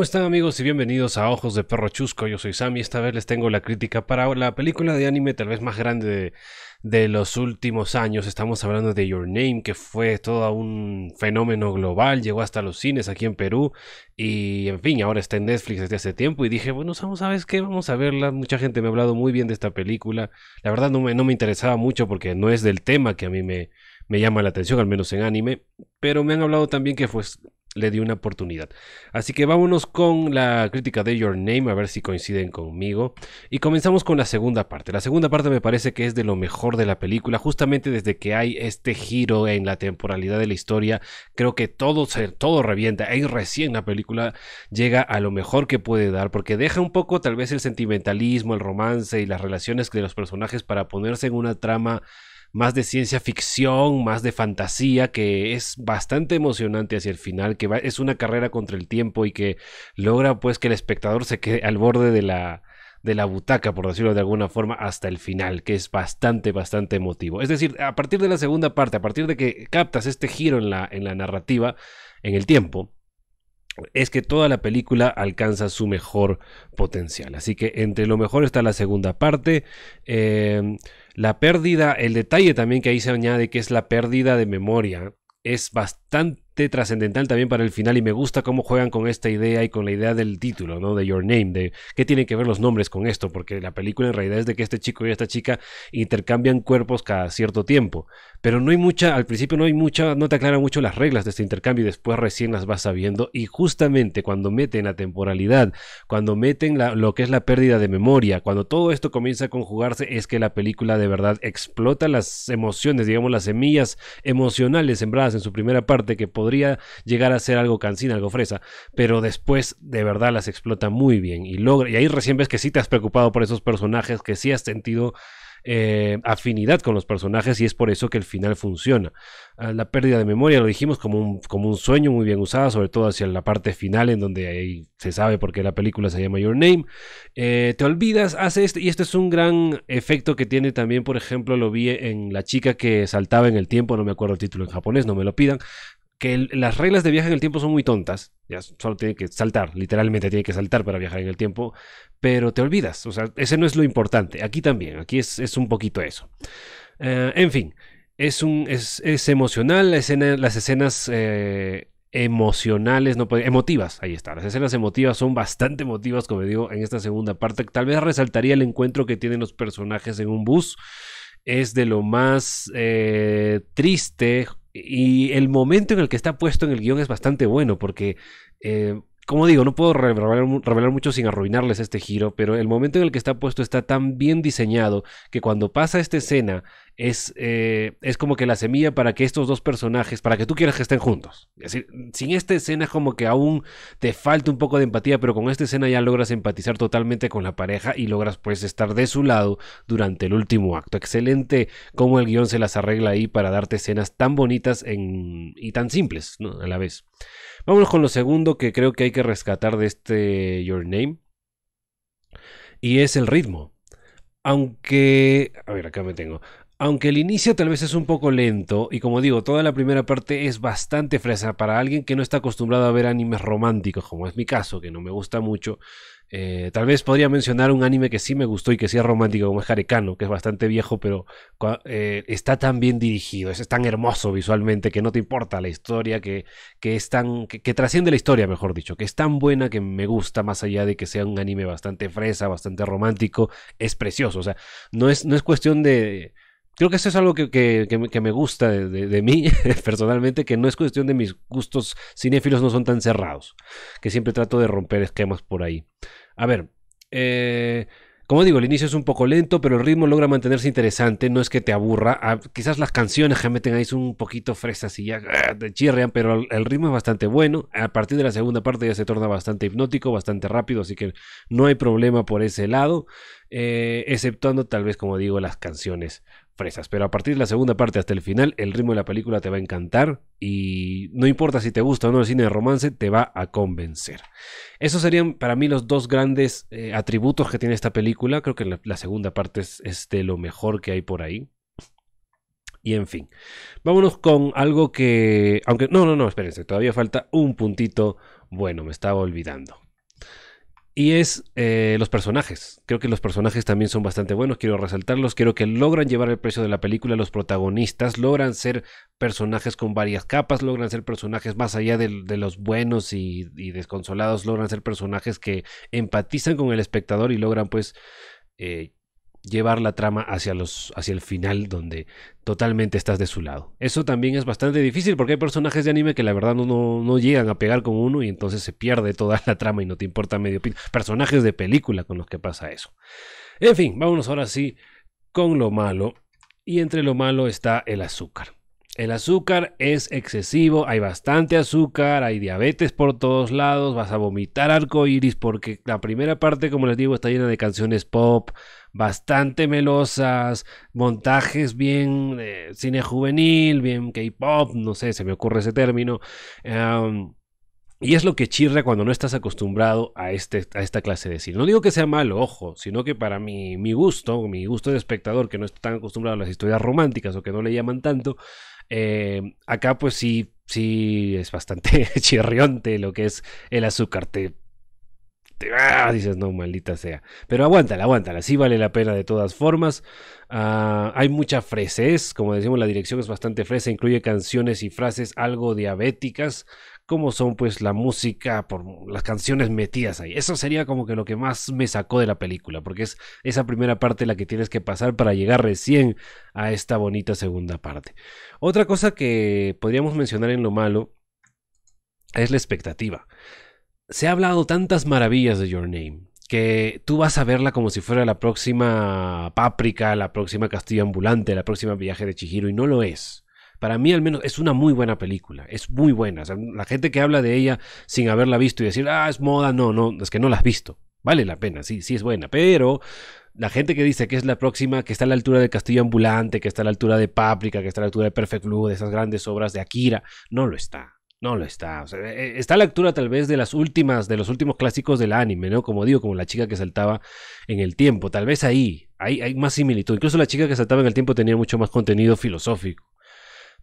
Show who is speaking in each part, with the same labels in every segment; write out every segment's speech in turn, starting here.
Speaker 1: ¿Cómo están amigos y bienvenidos a Ojos de Perro Chusco? Yo soy Sam y esta vez les tengo la crítica para la película de anime tal vez más grande de, los últimos años. Estamos hablando de Your Name, que fue todo un fenómeno global, llegó hasta los cines aquí en Perú y en fin, ahora está en Netflix desde hace tiempo y dije, bueno, ¿sabes qué? Vamos a verla. Mucha gente me ha hablado muy bien de esta película. La verdad no me, no me interesaba mucho porque no es del tema que a mí me, me llama la atención, al menos en anime. Pero me han hablado también que fue... Pues, le di una oportunidad. Así que vámonos con la crítica de Your Name, a ver si coinciden conmigo. Y comenzamos con la segunda parte. La segunda parte me parece que es de lo mejor de la película, justamente desde que hay este giro en la temporalidad de la historia. Creo que todo, se, todo revienta. Y recién la película llega a lo mejor que puede dar, porque deja un poco tal vez el sentimentalismo, el romance y las relaciones de los personajes para ponerse en una trama más de ciencia ficción, más de fantasía, que es bastante emocionante hacia el final, que es una carrera contra el tiempo y que logra pues que el espectador se quede al borde de la, de la butaca, por decirlo de alguna forma, hasta el final, que es bastante, bastante emotivo. Es decir, a partir de la segunda parte, a partir de que captas este giro en la, en la narrativa, en el tiempo, es que toda la película alcanza su mejor potencial. Así que entre lo mejor está la segunda parte. Eh, la pérdida, el detalle también que ahí se añade que es la pérdida de memoria, es bastante trascendental también para el final y me gusta cómo juegan con esta idea y con la idea del título, ¿no? De Your Name, de qué tienen que ver los nombres con esto, porque la película en realidad es de que este chico y esta chica intercambian cuerpos cada cierto tiempo, pero no hay mucha, al principio no hay mucha, no te aclaran mucho las reglas de este intercambio y después recién las vas sabiendo y justamente cuando meten la temporalidad, cuando meten lo que es la pérdida de memoria, cuando todo esto comienza a conjugarse es que la película de verdad explota las emociones, digamos las semillas emocionales sembradas en su primera parte que podemos podría llegar a ser algo cansina, algo fresa, pero después de verdad las explota muy bien y logra, y ahí recién ves que sí te has preocupado por esos personajes, que sí has sentido eh, afinidad con los personajes y es por eso que el final funciona. Ah, la pérdida de memoria lo dijimos como un, como un sueño muy bien usado, sobre todo hacia la parte final en donde ahí se sabe por qué la película se llama Your Name. Eh, te olvidas, hace esto y este es un gran efecto que tiene también, por ejemplo, lo vi en La chica que saltaba en el tiempo, no me acuerdo el título en japonés, no me lo pidan, que las reglas de viaje en el tiempo son muy tontas. Ya solo tiene que saltar, literalmente tiene que saltar para viajar en el tiempo, pero te olvidas. O sea, ese no es lo importante. Aquí también, aquí es, un poquito eso. Eh, en fin, es, un, es, es emocional, escena, las escenas eh, emocionales, no emotivas, ahí está. Las escenas emotivas son bastante emotivas, como digo, en esta segunda parte. Tal vez resaltaría el encuentro que tienen los personajes en un bus. Es de lo más eh, triste y el momento en el que está puesto en el guión es bastante bueno porque... Eh, como digo, no puedo revelar, mucho sin arruinarles este giro, pero el momento en el que está puesto está tan bien diseñado que cuando pasa esta escena es, eh, es como que la semilla para que estos dos personajes, para que tú quieras que estén juntos. sin esta escena es como que aún te falta un poco de empatía, pero con esta escena ya logras empatizar totalmente con la pareja y logras pues estar de su lado durante el último acto. Excelente como el guión se las arregla ahí para darte escenas tan bonitas y tan simples a la vez. Vámonos con lo segundo que creo que hay que rescatar de este Your Name. Y es el ritmo. Aunque... A ver, acá me tengo. Aunque el inicio tal vez es un poco lento, y como digo, toda la primera parte es bastante fresa para alguien que no está acostumbrado a ver animes románticos, como es mi caso, que no me gusta mucho. Eh, tal vez podría mencionar un anime que sí me gustó y que sí es romántico, como es Harekano, que es bastante viejo, pero eh, está tan bien dirigido, es, tan hermoso visualmente que no te importa la historia, que, que es tan. Que, que, trasciende la historia, mejor dicho, que es tan buena que me gusta, más allá de que sea un anime bastante fresa, bastante romántico, es precioso. O sea, no es, no es cuestión de creo que eso es algo que, me, gusta de, mí personalmente, que no es cuestión de mis gustos cinéfilos, no son tan cerrados, que siempre trato de romper esquemas por ahí. A ver, eh, como digo, el inicio es un poco lento, pero el ritmo logra mantenerse interesante, no es que te aburra, ah, quizás las canciones que meten ahí un poquito fresas y ya ah, te chirrean, pero el, ritmo es bastante bueno, a partir de la segunda parte ya se torna bastante hipnótico, bastante rápido, así que no hay problema por ese lado, eh, exceptuando tal vez, como digo, las canciones pero a partir de la segunda parte hasta el final, el ritmo de la película te va a encantar y no importa si te gusta o no el cine de romance, te va a convencer. Esos serían para mí los dos grandes eh, atributos que tiene esta película. Creo que la, segunda parte es, es de lo mejor que hay por ahí. Y en fin, vámonos con algo que... Aunque... No, no, no, espérense, todavía falta un puntito. Bueno, me estaba olvidando. Y es eh, los personajes. Creo que los personajes también son bastante buenos, quiero resaltarlos. Quiero que logran llevar el precio de la película. Los protagonistas logran ser personajes con varias capas, logran ser personajes más allá de, los buenos y, desconsolados, logran ser personajes que empatizan con el espectador y logran pues eh, llevar la trama hacia, los, hacia el final donde totalmente estás de su lado. Eso también es bastante difícil porque hay personajes de anime que la verdad no, no, llegan a pegar con uno y entonces se pierde toda la trama y no te importa medio pin. Personajes de película con los que pasa eso. En fin, vámonos ahora sí con lo malo. Y entre lo malo está el azúcar. El azúcar es excesivo, hay bastante azúcar, hay diabetes por todos lados, vas a vomitar iris porque la primera parte, como les digo, está llena de canciones pop, bastante melosas, montajes bien de cine juvenil, bien K-pop, no sé, se me ocurre ese término. Em, y es lo que chirra cuando no estás acostumbrado a, este, a esta clase de cine. No digo que sea malo, ojo, sino que para mi, mi gusto, mi gusto de espectador que no está tan acostumbrado a las historias románticas o que no le llaman tanto, eh, acá pues sí, sí es bastante chirriante lo que es el azúcar. Te, dices, no, maldita sea. Pero aguántala, aguántala, sí vale la pena de todas formas. Ah, hay mucha fresez, como decimos, la dirección es bastante fresa, incluye canciones y frases algo diabéticas como son pues la música, por las canciones metidas ahí. Eso sería como que lo que más me sacó de la película, porque es esa primera parte la que tienes que pasar para llegar recién a esta bonita segunda parte. Otra cosa que podríamos mencionar en lo malo es la expectativa. Se ha hablado tantas maravillas de Your Name, que tú vas a verla como si fuera la próxima Páprica, la próxima castilla Ambulante, la próxima Viaje de Chihiro, y no lo es para mí al menos es una muy buena película, es muy buena. la gente que habla de ella sin haberla visto y decir, ah, es moda, no, no, es que no la has visto. Vale la pena, sí, sí es buena, pero la gente que dice que es la próxima, que está a la altura de Castillo Ambulante, que está a la altura de Páprica, que está a la altura de Perfect Blue, de esas grandes obras de Akira, no lo está. No lo está. E, e, está a la altura tal vez de las últimas, de los últimos clásicos del anime, ¿no? Como digo, como la chica que saltaba en el tiempo. Tal vez ahí, ahí hay más similitud. Incluso la chica que saltaba en el tiempo tenía mucho más contenido filosófico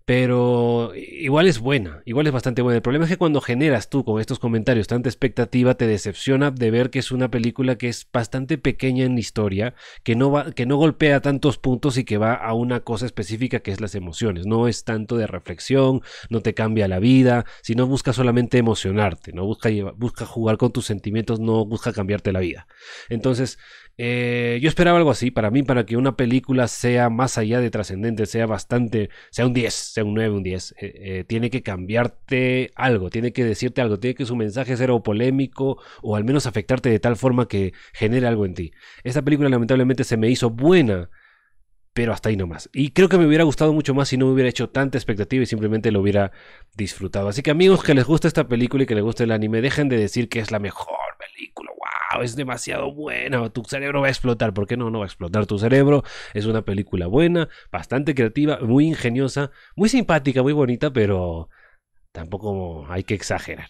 Speaker 1: pero igual es buena, igual es bastante buena. El problema es que cuando generas tú con estos comentarios tanta expectativa, te decepciona de ver que es una película que es bastante pequeña en historia, que no, va, que no golpea tantos puntos y que va a una cosa específica que es las emociones. No es tanto de reflexión, no te cambia la vida, sino busca solamente emocionarte, no busca, busca jugar con tus sentimientos, no busca cambiarte la vida. Entonces, eh, yo esperaba algo así, para mí, para que una película sea más allá de trascendente, sea bastante, sea un 10, sea un 9, un 10, eh, eh, tiene que cambiarte algo, tiene que decirte algo, tiene que su mensaje ser o polémico o al menos afectarte de tal forma que genere algo en ti. Esta película lamentablemente se me hizo buena, pero hasta ahí nomás. Y creo que me hubiera gustado mucho más si no me hubiera hecho tanta expectativa y simplemente lo hubiera disfrutado. Así que amigos que les gusta esta película y que les guste el anime, dejen de decir que es la mejor película, es demasiado buena, tu cerebro va a explotar, ¿por qué no? No va a explotar tu cerebro, es una película buena, bastante creativa, muy ingeniosa, muy simpática, muy bonita, pero tampoco hay que exagerar.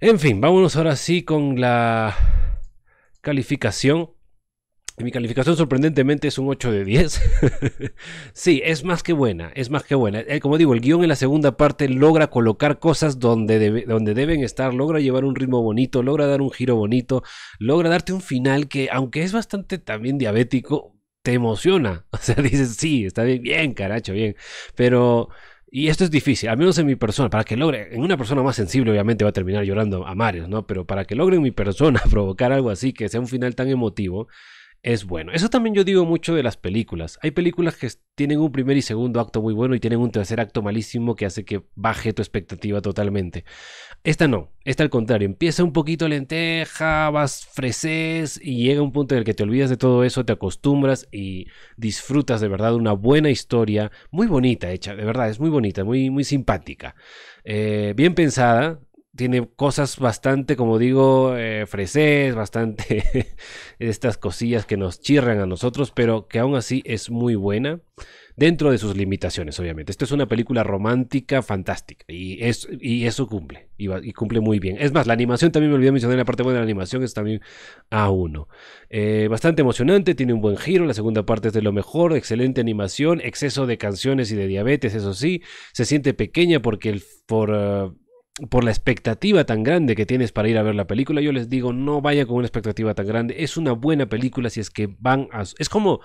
Speaker 1: En fin, vámonos ahora sí con la calificación mi calificación sorprendentemente es un 8 de 10. sí, es más que buena, es más que buena. Eh, como digo, el guión en la segunda parte logra colocar cosas donde, donde deben estar, logra llevar un ritmo bonito, logra dar un giro bonito, logra darte un final que, aunque es bastante también diabético, te emociona. O sea, dices, sí, está bien, bien, caracho, bien. Pero... Y esto es difícil, al menos en mi persona, para que logre, en una persona más sensible obviamente va a terminar llorando a Mario, ¿no? Pero para que logre en mi persona provocar algo así, que sea un final tan emotivo, es bueno. Eso también yo digo mucho de las películas. Hay películas que tienen un primer y segundo acto muy bueno y tienen un tercer acto malísimo que hace que baje tu expectativa totalmente. Esta no, esta al contrario, empieza un poquito lenteja, vas freses y llega un punto en el que te olvidas de todo eso, te acostumbras y disfrutas de verdad una buena historia, muy bonita hecha, de verdad, es muy bonita, muy, muy simpática, eh, bien pensada, tiene cosas bastante, como digo, eh, fresés, bastante estas cosillas que nos chirran a nosotros, pero que aún así es muy buena dentro de sus limitaciones, obviamente. Esto es una película romántica fantástica y, es, eso cumple, y, cumple muy bien. Es más, la animación también me olvidé mencionar, la parte buena de la animación es también A1. Eh, bastante emocionante, tiene un buen giro, la segunda parte es de lo mejor, excelente animación, exceso de canciones y de diabetes, eso sí, se siente pequeña porque el... Por, eh, por la expectativa tan grande que tienes para ir a ver la película, yo les digo, no vaya con una expectativa tan grande. Es una buena película si es que van a... Es como...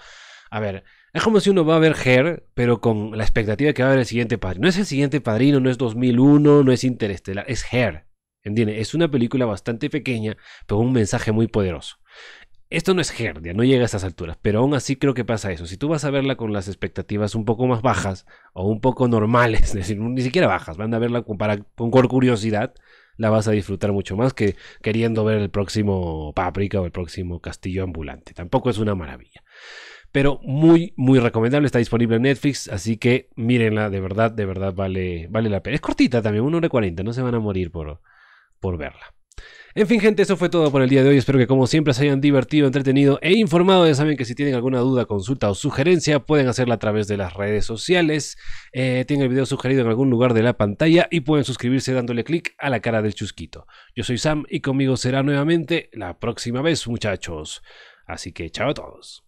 Speaker 1: A ver, es como si uno va a ver Her pero con la expectativa que va a ver el siguiente padrino. No es el siguiente padrino, no es 2001, no es Interestelar, es Her ¿Entiendes? Es una película bastante pequeña, pero un mensaje muy poderoso. Esto no es Herdia, no llega a esas alturas, pero aún así creo que pasa eso. Si tú vas a verla con las expectativas un poco más bajas o un poco normales, es decir, ni siquiera bajas, van a verla con, para, curiosidad, la vas a disfrutar mucho más que queriendo ver el próximo Paprika o el próximo Castillo Ambulante. Tampoco es una maravilla. Pero muy, muy recomendable. Está disponible en Netflix. Así que mírenla. De verdad, de verdad vale, vale la pena. Es cortita también, 1 hora 40. No se van a morir por, por verla. En fin, gente, eso fue todo por el día de hoy. Espero que como siempre se hayan divertido, entretenido e informado. Ya saben que si tienen alguna duda, consulta o sugerencia, pueden hacerla a través de las redes sociales. Eh, tienen el video sugerido en algún lugar de la pantalla y pueden suscribirse dándole clic a la cara del chusquito. Yo soy Sam y conmigo será nuevamente la próxima vez, muchachos. Así que chao a todos.